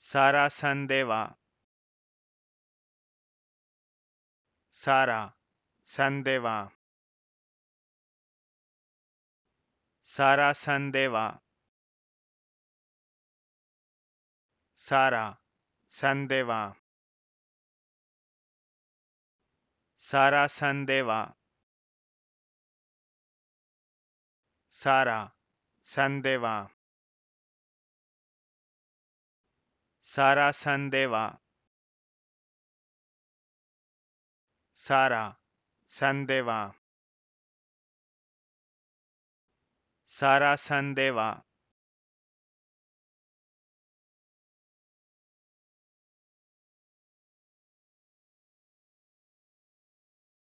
サラさんではサラさんではサラさんではサラさんではサラさんではサラさんではサラさんではサラさんでサラ